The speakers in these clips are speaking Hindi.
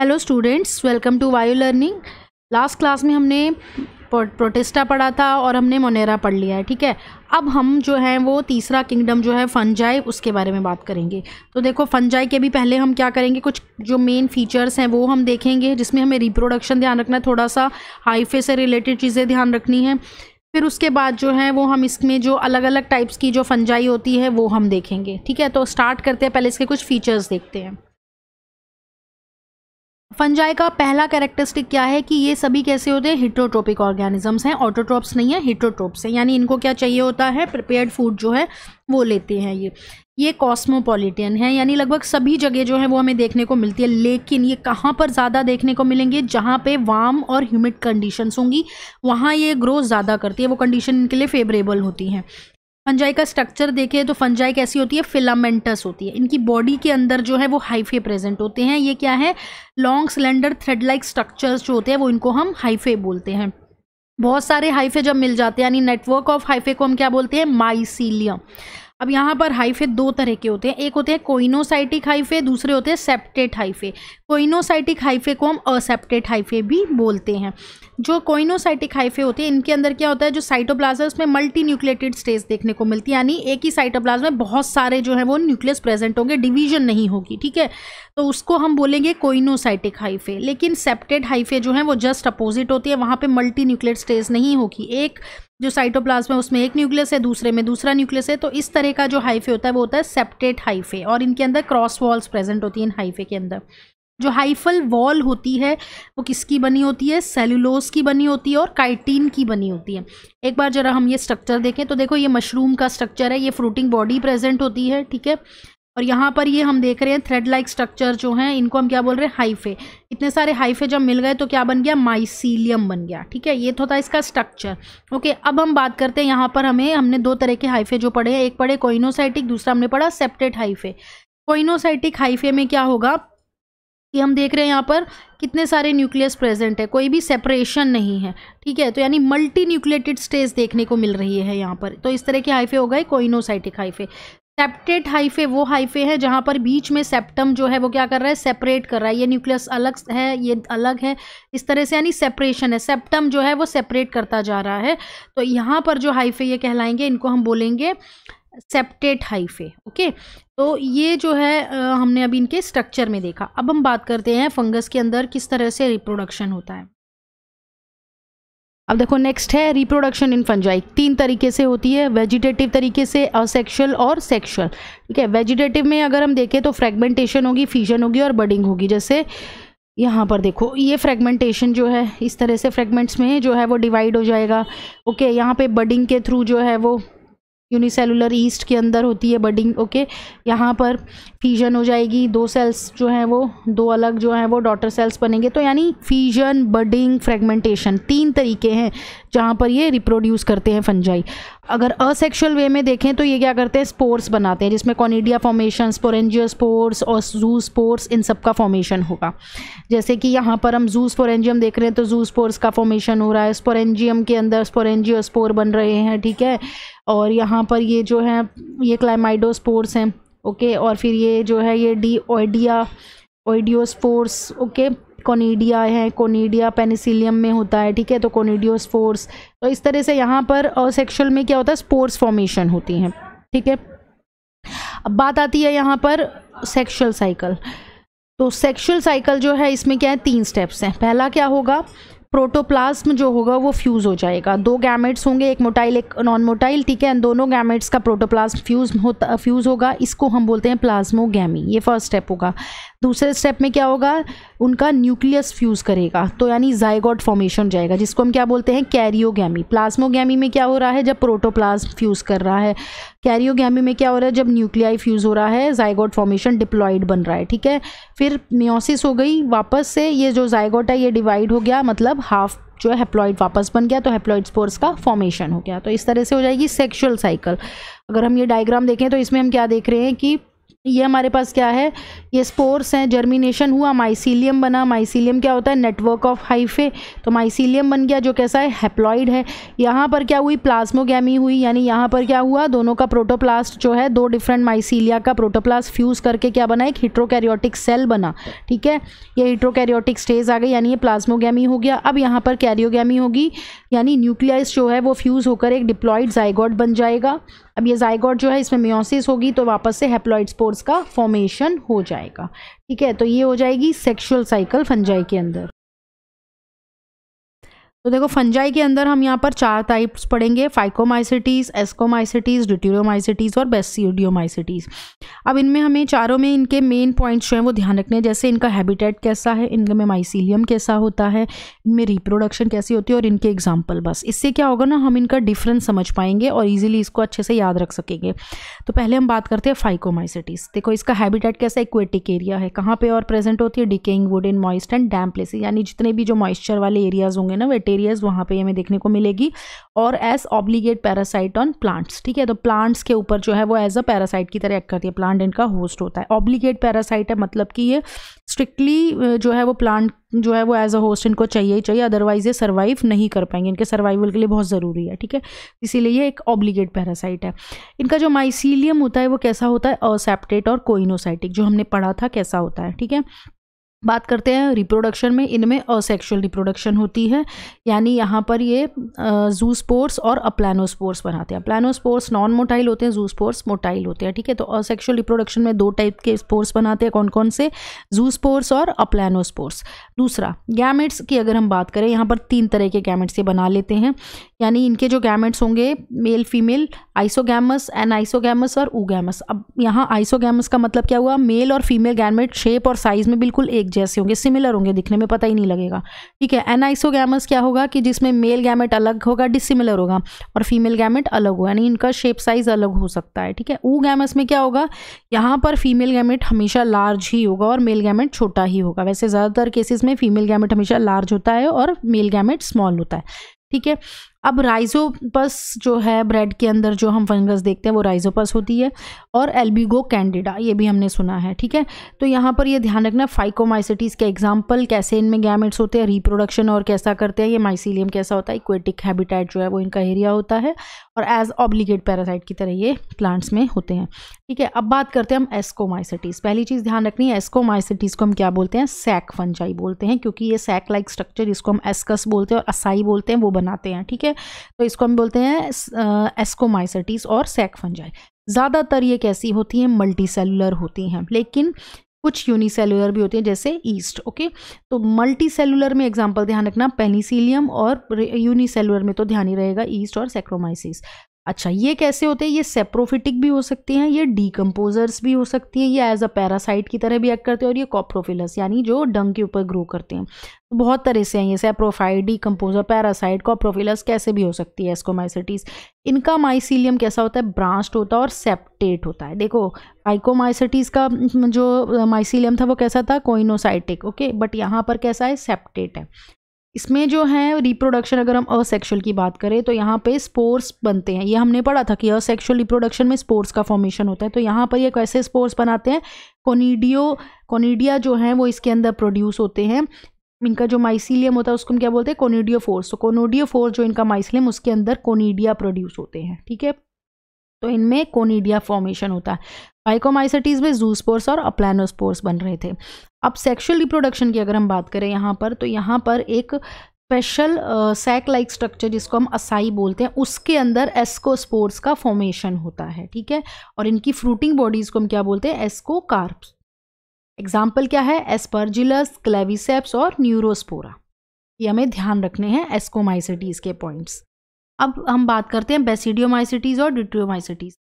hello students welcome to Vayu learning last class में हमने प्रोटेस्टा पढ़ा था और हमने मोनेरा पढ़ लिया है ठीक है अब हम जो है वो तीसरा किंगडम जो है फनजाई उसके बारे में बात करेंगे तो देखो फनजाई के भी पहले हम क्या करेंगे कुछ जो मेन फीचर्स हैं वो हम देखेंगे जिसमें हमें रिप्रोडक्शन ध्यान रखना है थोड़ा सा हाईफे से रिलेटेड चीज़ें ध्यान रखनी है फिर उसके बाद जो है वो हम इसमें जो अलग अलग टाइप्स की जो फनजाई होती है वो हम देखेंगे ठीक है तो स्टार्ट करते हैं पहले इसके कुछ फीचर्स देखते हैं फंजाई का पहला कैरेक्टरिस्टिक क्या है कि ये सभी कैसे होते हैं हिट्रोट्रोपिक ऑर्गेनिजम्स हैं ऑटोट्रोप्स नहीं है हिट्रोट्रोप्स हैं यानी इनको क्या चाहिए होता है प्रिपेयर्ड फूड जो है वो लेते हैं ये ये कॉस्मोपॉलिटन है यानी लगभग सभी जगह जो है वो हमें देखने को मिलती है लेकिन ये कहाँ पर ज़्यादा देखने को मिलेंगे जहाँ पे वार्म और ह्यूमिड कंडीशंस होंगी वहाँ ये ग्रो ज़्यादा करती है वो कंडीशन इनके लिए फेवरेबल होती हैं फंजाई का स्ट्रक्चर देखें तो फंजाई कैसी होती है फिलामेंटस होती है इनकी बॉडी के अंदर जो है वो हाइफे प्रेजेंट होते हैं ये क्या है long cylinder thread like structures जो होते हैं वो इनको हम हाइफे बोलते हैं बहुत सारे हाइफे जब मिल जाते हैं यानी नेटवर्क ऑफ हाइफे को हम क्या बोलते हैं माइसीलियम अब यहाँ पर हाइफे दो तरह के होते हैं एक होते हैं कोइनोसाइटिक हाइफे दूसरे होते हैं सेप्टेट हाइफे कोइनोसाइटिक हाइफे को हम असेप्टेट हाइफे भी बोलते हैं जो कोइनोसाइटिक हाइफे होते हैं इनके अंदर क्या होता है जो साइटोप्लाज्म उसमें मल्टी न्यूक्लेटेड स्टेज देखने को मिलती है यानी एक ही साइटोप्लाज्म में बहुत सारे जो है वो न्यूक्लियस प्रेजेंट होंगे डिवीजन नहीं होगी ठीक है तो उसको हम बोलेंगे कोइनोसाइटिक हाइफे लेकिन सेप्टेड हाइफे जो है वो जस्ट अपोजिट होती है वहाँ पर मल्टी न्यूक्लेट स्टेज नहीं होगी एक जो साइटोप्लाज्म है उसमें एक न्यूक्लियस है दूसरे में दूसरा न्यूक्लियस है तो इस तरह का जो हाइफे होता है वो होता है सेप्टेट हाइफे और इनके अंदर क्रॉस वॉल्स प्रेजेंट होती हैं इन हाइफे के अंदर जो हाइफल वॉल होती है वो किसकी बनी होती है सेलुलोज की बनी होती है और काइटीन की बनी होती है एक बार ज़रा हम ये स्ट्रक्चर देखें तो देखो ये मशरूम का स्ट्रक्चर है ये फ्रूटिंग बॉडी प्रेजेंट होती है ठीक है और यहाँ पर ये हम देख रहे हैं थ्रेड लाइक स्ट्रक्चर जो हैं इनको हम क्या बोल रहे हैं हाइफे इतने सारे हाइफे जब मिल गए तो क्या बन गया माइसीलियम बन गया ठीक है ये तो था इसका स्ट्रक्चर ओके अब हम बात करते हैं यहाँ पर हमें हमने दो तरह के हाइफे जो पढ़े हैं एक पढ़े कोइनोसाइटिक दूसरा हमने पढ़ा सेप्टेट हाइफे कोइनोसाइटिक हाइफे में क्या होगा कि हम देख रहे हैं यहाँ पर कितने सारे न्यूक्लियस प्रेजेंट है कोई भी सेपरेशन नहीं है ठीक है तो यानी मल्टी न्यूक्लिएटेड स्टेज देखने को मिल रही है यहाँ पर तो इस तरह के हाइफे हो गए कोइनोसाइटिक हाइफे सेप्टेट हाइफे वो हाइफे है जहाँ पर बीच में सेप्टम जो है वो क्या कर रहा है सेपरेट कर रहा है ये न्यूक्लियस अलग है ये अलग है इस तरह से यानी सेपरेशन है सेप्टम जो है वो सेपरेट करता जा रहा है तो यहाँ पर जो हाइफे ये कहलाएंगे इनको हम बोलेंगे सेप्टेट हाइफे ओके तो ये जो है हमने अभी इनके स्ट्रक्चर में देखा अब हम बात करते हैं फंगस के अंदर किस तरह से रिप्रोडक्शन होता है अब देखो नेक्स्ट है रिप्रोडक्शन इन फंजाई तीन तरीके से होती है वेजिटेटिव तरीके से असेक्शुअल और सेक्शुअल ठीक है वेजिटेटिव में अगर हम देखें तो फ्रेगमेंटेशन होगी फ्यूजन होगी और बडिंग होगी जैसे यहाँ पर देखो ये फ्रेगमेंटेशन जो है इस तरह से फ्रेगमेंट्स में जो है वो डिवाइड हो जाएगा ओके यहाँ पे बडिंग के थ्रू जो है वो यूनिसेलुलर ईस्ट के अंदर होती है बडिंग ओके यहाँ पर फीजन हो जाएगी दो सेल्स जो हैं वो दो अलग जो हैं वो डॉटर सेल्स बनेंगे तो यानी फीजन बडिंग फ्रेगमेंटेशन तीन तरीके हैं जहाँ पर ये रिप्रोड्यूस करते हैं फंजाई अगर असेक्शुअल वे में देखें तो ये क्या करते हैं स्पोर्स बनाते हैं जिसमें कॉनिडिया फॉर्मेशन स्पोरेंजियो स्पोर्स और जू स्पोर्स इन सब का फॉर्मेशन होगा जैसे कि यहाँ पर हम जू स्पोरेंजियम देख रहे हैं तो जू स्पोर्स का फॉर्मेशन हो रहा है स्पोरेंजियम के अंदर स्पोरेंजियो स्पोर बन रहे हैं ठीक है और यहाँ पर ये जो है ये क्लाइमाइडोस्पोर्स हैं ओके और फिर ये जो है ये डी ओइडिया ओइडियोस्पोर्स ओके कोनीडिया है कोनीडिया पेनिसिलियम में होता है ठीक है तो कोनीडियोस्पोर्स तो इस तरह से यहाँ पर सेक्शुअल में क्या होता है स्पोर्स फॉर्मेशन होती हैं ठीक है अब बात आती है यहाँ पर सेक्शुअल साइकिल तो सेक्शुअल साइकिल जो है इसमें क्या है तीन स्टेप्स हैं पहला क्या होगा प्रोटोप्लाज्म जो होगा वो फ्यूज़ हो जाएगा दो गैमेट्स होंगे एक मोटाइल एक नॉन मोटाइल ठीक है दोनों गैमेट्स का प्रोटोप्लाज्म फ्यूज होता फ्यूज़ होगा इसको हम बोलते हैं प्लाज्मोगैमी ये फर्स्ट स्टेप होगा दूसरे स्टेप में क्या होगा उनका न्यूक्लियस फ्यूज़ करेगा तो यानी जायगॉड फॉर्मेशन जाएगा जिसको हम क्या बोलते हैं कैरियोगैमी प्लाज्मोगैमी में क्या हो रहा है जब प्रोटोप्लाज्म फ्यूज़ कर रहा है कैरियोगैमी में क्या हो रहा है जब न्यूक्लियाई फ्यूज़ हो रहा है जायगोट फॉर्मेशन डिप्लॉइड बन रहा है ठीक है फिर म्योसिस हो गई वापस से ये जो जायगोट है ये डिवाइड हो गया मतलब हाफ जो है हेप्लॉइड वापस बन गया तो हेप्लॉइड स्पोर्स का फॉर्मेशन हो गया तो इस तरह से हो जाएगी सेक्शुअल साइकिल अगर हम ये डायग्राम देखें तो इसमें हम क्या देख रहे हैं कि ये हमारे पास क्या है ये स्पोर्स हैं जर्मिनेशन हुआ माइसीलियम बना माइसीलियम क्या होता है नेटवर्क ऑफ हाइफे तो माइसीलियम बन गया जो कैसा है हेप्लॉइड है यहाँ पर क्या हुई प्लाज्मोगैमी हुई यानी यहाँ पर क्या हुआ दोनों का प्रोटोप्लास्ट जो है दो डिफरेंट माइसीलिया का प्रोटोप्लास्ट फ्यूज़ करके क्या बना एक हिट्रोकैरियोटिक सेल बना ठीक है ये हिट्रोकैरियोटिक स्टेज आ गई यानी ये प्लाज्मोगैमी हो गया अब यहाँ पर कैरियोगैमी होगी यानी न्यूक्लियस जो है वो फ्यूज़ होकर एक डिप्लॉइड जाइगॉड बन जाएगा अब ये जायगॉट जो है इसमें म्योसिस होगी तो वापस से हेप्लॉइड स्पोर्स का फॉर्मेशन हो जाएगा ठीक है तो ये हो जाएगी सेक्शुअल साइकिल फंजाई के अंदर तो देखो फंजाई के अंदर हम यहाँ पर चार टाइप्स पढ़ेंगे फाइकोमाइसिटीज़ एस्कोमाइसिटीज़ ड्यूट्यूरोमाइसिटीज़ और बेसियोडियोमाइसिटीज़ अब इनमें हमें चारों में इनके मेन पॉइंट्स जो हैं वो ध्यान रखने हैं जैसे इनका हैबिटेट कैसा है इनमें माइसीलियम कैसा होता है इनमें रिप्रोडक्शन कैसी होती है और इनके एग्जाम्पल बस इससे क्या होगा ना हम इनका डिफरेंस समझ पाएंगे और ईजिली इसको अच्छे से याद रख सकेंगे तो पहले हम बात करते हैं फाइकोमाइसिटीज़ देखो इसका हैबिटेट कैसा इक्वेटिक एरिया है कहाँ पर और प्रेजेंट होती है decaying wood in moist and damp places यानी जितने भी जो मॉइस्चर वाले एरियाज़ होंगे ना वेटे एरियाज वहाँ पे हमें देखने को मिलेगी और as obligate parasite on plants ठीक है तो प्लांट्स के ऊपर जो है वो एज अ पैरासाइट की तरह एक्ट करती है प्लांट इनका होस्ट होता है ऑब्लीगेट पैरासाइट है मतलब कि ये स्ट्रिक्टली जो है वो प्लांट जो है वो एज अ होस्ट इनको चाहिए ही चाहिए अदरवाइज ये सर्वाइव नहीं कर पाएंगे इनके सर्वाइवल के लिए बहुत ज़रूरी है ठीक है इसीलिए ये एक ऑब्लीगेट पैरासाइट है इनका जो माइसीलियम होता है वो कैसा होता है असेप्टेट और कोइनोसाइटिक जो हमने पढ़ा था कैसा होता है ठीक है बात करते हैं रिप्रोडक्शन में इनमें असेक्शुअल रिप्रोडक्शन होती है यानी यहाँ पर ये जू स्पोर्ट्स और अप्लानोस्पोर्स बनाते हैं अप्लानोस्पोर्स नॉन मोटाइल होते हैं जू स्पोर्स मोटाइल होते हैं ठीक है तो असेक्शुअल रिप्रोडक्शन में दो टाइप के स्पोर्स बनाते हैं कौन कौन से जू स्पोर्स और अप्लानोस्पोर्स दूसरा गैमेट्स की अगर हम बात करें यहाँ पर तीन तरह के गैमेट्स ये बना लेते हैं यानी इनके जो गैमेट्स होंगे male female isogamous anisogamous और ऊगैमस अब यहाँ आइसोगैमस का मतलब क्या हुआ मेल और फीमेल गैमेट शेप और साइज में बिल्कुल एक जैसे होंगे सिमिलर होंगे दिखने में पता ही नहीं लगेगा ठीक है एनाइसोगैमस क्या होगा कि जिसमें मेल गैमेट अलग होगा डिसिमिलर होगा और फीमेल गैमेट अलग होगा यानी इनका शेप साइज अलग हो सकता है ठीक है ऊ गैमस में क्या होगा यहाँ पर फीमेल गैमेट हमेशा लार्ज ही होगा और मेल गैमेट छोटा ही होगा वैसे ज़्यादातर केसेस में फीमेल गैमेट हमेशा लार्ज होता है और मेल गैमेट स्मॉल होता है ठीक है अब राइजोपस जो है ब्रेड के अंदर जो हम फंगस देखते हैं वो राइजोपस होती है और एल्बिगो कैंडिडा ये भी हमने सुना है ठीक है तो यहाँ पर ये ध्यान रखना फाइकोमाइसिटीज़ के एग्जाम्पल कैसे इनमें गैमेट्स होते हैं रिप्रोडक्शन और कैसा करते हैं ये माइसीलियम कैसा होता है इक्वेटिक हैबिटेट जो है वो इनका एरिया होता है और एज ऑब्लिगेट पैरासाइट की तरह ये प्लांट्स में होते हैं ठीक है अब बात करते हैं हम एस्कोमाइसिटीज़ पहली चीज़ ध्यान रखनी है एस्कोमाइसिटीज़ को हम क्या बोलते हैं सैक फंजाई बोलते हैं क्योंकि ये सैक लाइक स्ट्रक्चर इसको हम एस्कस बोलते हैं और असाई बोलते हैं वो बनाते हैं ठीक है है तो इसको हम बोलते हैं एस्कोमाइसिटीज और सैक फंजाई ज़्यादातर ये कैसी होती हैं मल्टी सेलुलर होती हैं लेकिन कुछ यूनिसेलुलर भी होती हैं जैसे ईस्ट ओके तो मल्टी सेलुलर में एग्जाम्पल ध्यान रखना पेनीसीलियम और यूनिसेलुलर में तो ध्यान ही रहेगा ईस्ट और सेक्रोमाइसिस अच्छा ये कैसे होते हैं ये सेप्रोफिटिक भी हो सकती हैं ये डीकम्पोजर्स भी हो सकती हैं ये एज अ पैरासाइट की तरह भी एक्ट करते हैं और ये कॉप्रोफिलस यानी जो डंग के ऊपर ग्रो करते हैं तो बहुत तरह से हैं ये सेप्रोफाइट डीकम्पोजर पैरासाइट कॉप्रोफिलस कैसे भी हो सकती है एस्कोमाइसिटीज़ इनका माइसीलियम कैसा होता है ब्रांस्ड होता है और सेप्टेट होता है देखो आइकोमाइसिटीज़ का जो माइसीलियम था वो कैसा था कोइनोसाइटिक ओके बट यहाँ पर कैसा है सेप्टेट है इसमें जो है रिप्रोडक्शन अगर हम असेक्शुअल की बात करें तो यहाँ पे स्पोर्स बनते हैं ये हमने पढ़ा था कि असेक्शुअल रिप्रोडक्शन में स्पोर्स का फॉर्मेशन होता है तो यहाँ पर ये कैसे स्पोर्स बनाते हैं कोनीडियो कोनीडिया जो है वो इसके अंदर प्रोड्यूस होते हैं इनका जो माइसिलियम होता है उसको हम क्या बोलते हैं कोनीडियो फोर्स तो कोनोडियो फोर्स जो इनका माइसिलियम उसके अंदर कोनीडिया प्रोड्यूस होते हैं ठीक है तो इनमें कोनीडिया फॉर्मेशन होता है आइकोमाइसिटीज में जू स्पोर्स और अप्लानोस्पोर्स बन रहे थे अब सेक्सुअल रिप्रोडक्शन की अगर हम बात करें यहाँ पर तो यहाँ पर एक स्पेशल सैक लाइक स्ट्रक्चर जिसको हम असाई बोलते हैं उसके अंदर एस्कोस्पोर्स का फॉर्मेशन होता है ठीक है और इनकी फ्रूटिंग बॉडीज़ को हम क्या बोलते हैं एस्को कार्प्स एग्जाम्पल क्या है एस्पर्जिलस क्लेविसेप्स और न्यूरोस्पोरा ये हमें ध्यान रखने हैं एस्कोमाइसिटीज़ के पॉइंट्स अब हम बात करते हैं बेसिडियोमाइसिटीज़ और डिट्रियोमाइसिटीज़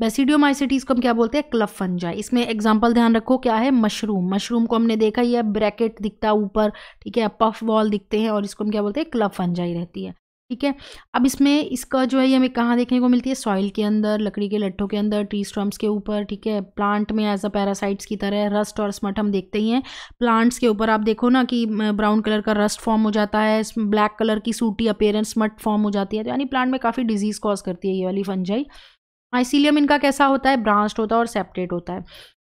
बेसिडियोमाइसिटीज़ को हम क्या बोलते हैं क्लब फंजाई इसमें एग्जाम्पल ध्यान रखो क्या है मशरूम मशरूम को हमने देखा ये ब्रैकेट दिखता है ऊपर ठीक है पफ वॉल दिखते हैं और इसको हम क्या बोलते हैं क्लब फंजाई रहती है ठीक है अब इसमें इसका जो है ये हमें कहाँ देखने को मिलती है सॉइल के अंदर लकड़ी के लट्ठों के अंदर ट्री स्ट्रम्स के ऊपर ठीक है प्लांट में एज अ पैरासाइट्स की तरह रस्ट और स्मट हम देखते ही हैं प्लांट्स के ऊपर आप देखो ना कि ब्राउन कलर का रस्ट फॉर्म हो जाता है ब्लैक कलर की सूटी अपेयरेंस स्मट फॉर्म हो जाती है तो यानी प्लांट में काफ़ी डिजीज़ कॉज करती है ये वाली फंजाई माइसीलियम इनका कैसा होता है ब्रांच्ड होता है और सेपरेट होता है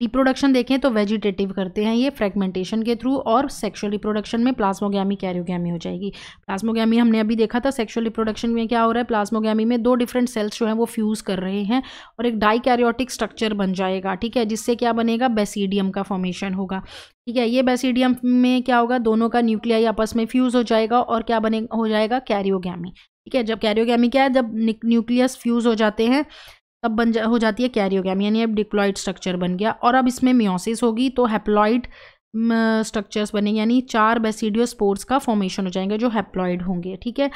रिप्रोडक्शन देखें तो वेजिटेटिव करते हैं ये फ्रेगमेंटेशन के थ्रू और सेक्सुअल रिप्रोडक्शन में प्लाज्मोगैमी कैरियोगैमी हो जाएगी प्लाज्मोगैमी हमने अभी देखा था सेक्सुअल रिप्रोडक्शन में क्या हो रहा है प्लाज्मोगैमी में दो डिफरेंट सेल्स जो हैं वो फ्यूज़ कर रहे हैं और एक डाई कैरियोटिक स्ट्रक्चर बन जाएगा ठीक है जिससे क्या बनेगा बेसीडियम का फॉर्मेशन होगा ठीक है ये बेसीडियम में क्या होगा दोनों का न्यूक्लियाई आपस में फ्यूज़ हो जाएगा और क्या बने हो जाएगा कैरियोगैमी ठीक है जब कैरियोगैमी क्या है जब न्यूक्लियस फ्यूज़ हो जाते हैं तब बन जा हो जाती है कैरियोगैम यानी अब डिप्लॉइड स्ट्रक्चर बन गया और अब इसमें म्योसिस होगी तो हैप्लॉइड स्ट्रक्चर्स बनेंगे यानी चार बेसिडियो स्पोर्ट्स का फॉर्मेशन हो जाएंगे जो हैप्लॉइड होंगे ठीक है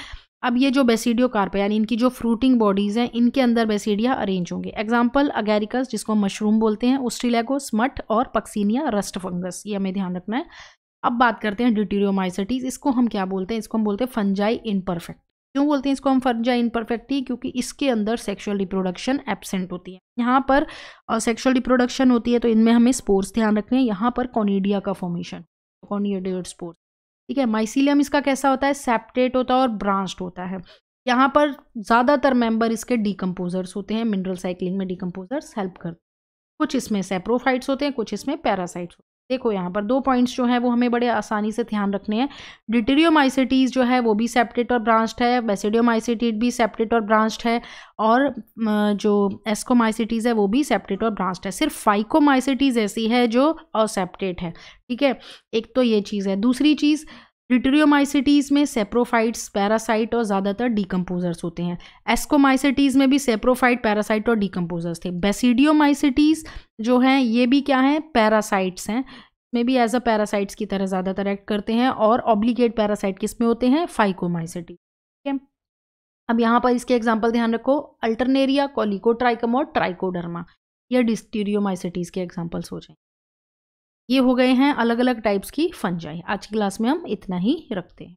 अब ये जो बेसिडियो कार्प है यानी इनकी जो फ्रूटिंग बॉडीज़ हैं इनके अंदर बेसिडिया अरेंज होंगे एग्जाम्पल अगेरिकस जिसको मशरूम बोलते हैं ऑस्ट्रेलियागो स्मट और पक्सीनिया रस्ट फंगस ये हमें ध्यान रखना है अब बात करते हैं ड्यूटीरियोमाइसिटीज़ इसको हम क्या बोलते हैं इसको हम बोलते हैं फंजाई इनपरफेक्ट क्यों बोलते हैं इसको हम फर्जा इनपरफेक्टी क्योंकि इसके अंदर सेक्शुअल रिप्रोडक्शन एबसेंट होती है यहाँ पर सेक्शुअल uh, रिप्रोडक्शन होती है तो इनमें हमें स्पोर्स ध्यान रखने हैं यहाँ पर कॉनिडिया का फॉर्मेशन कॉनिडियड स्पोर्स ठीक है माइसिलियम इसका कैसा होता है सेप्टेट होता है और ब्रांच्ड होता है यहाँ पर ज़्यादातर मेंबर इसके डिकम्पोजर्स होते हैं मिनरल साइकिलिंग में डिकम्पोजर्स हेल्प करते हैं कुछ इसमें सेप्रोफाइट्स होते हैं कुछ इसमें पैरासाइट्स होते हैं देखो यहाँ पर दो पॉइंट्स जो हैं वो हमें बड़े आसानी से ध्यान रखने हैं डिटेरियोमाइसिटीज़ जो है वो भी सेप्टेट और ब्रांच्ड है बेसिडियोमाइसिटीड भी सेप्टेट और ब्रांच्ड है और जो एस्कोमाइसिटीज़ है वो भी सेप्टेट और ब्रांच्ड है सिर्फ फाइकोमाइसिटीज़ ऐसी है जो असेप्टेट है ठीक है एक तो ये चीज़ है दूसरी चीज़ ट्रिटरियोमाइसिटीज़ में सेप्रोफाइट्स पैरासाइट और ज़्यादातर डिकम्पोजर्स होते हैं एस्कोमाइसिटीज़ में भी सेप्रोफाइट पैरासाइट और डीकम्पोजर्स थे बेसिडियोमाइसिटीज़ जो हैं ये भी क्या हैं पैरासाइट्स हैं में भी एज अ पैरासाइट्स की तरह ज़्यादातर एक्ट करते हैं और ऑब्लिगेट पैरासाइट किस में होते हैं फाइकोमाइसिटी ठीक है अब यहाँ पर इसके एग्जाम्पल ध्यान रखो अल्टरनेरिया कोलिको ट्राइकम और ट्राइकोडर्मा यह डिस्टीरियोमाइसिटीज़ के एग्जाम्पल्स हो जाएंगे ये हो गए हैं अलग अलग टाइप्स की फंजाई आज की क्लास में हम इतना ही रखते हैं